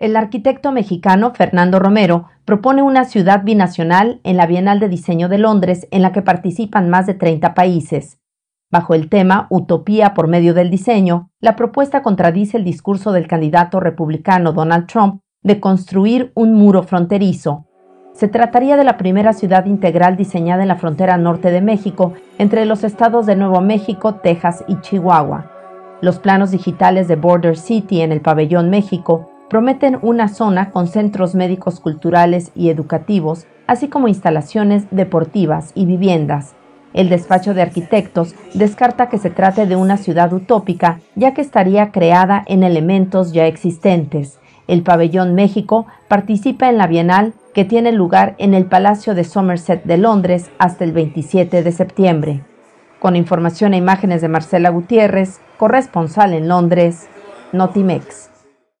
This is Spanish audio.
El arquitecto mexicano Fernando Romero propone una ciudad binacional en la Bienal de Diseño de Londres en la que participan más de 30 países. Bajo el tema Utopía por medio del diseño, la propuesta contradice el discurso del candidato republicano Donald Trump de construir un muro fronterizo. Se trataría de la primera ciudad integral diseñada en la frontera norte de México, entre los estados de Nuevo México, Texas y Chihuahua. Los planos digitales de Border City en el pabellón México prometen una zona con centros médicos culturales y educativos, así como instalaciones deportivas y viviendas. El despacho de arquitectos descarta que se trate de una ciudad utópica, ya que estaría creada en elementos ya existentes. El Pabellón México participa en la Bienal que tiene lugar en el Palacio de Somerset de Londres hasta el 27 de septiembre. Con información e imágenes de Marcela Gutiérrez, corresponsal en Londres, Notimex.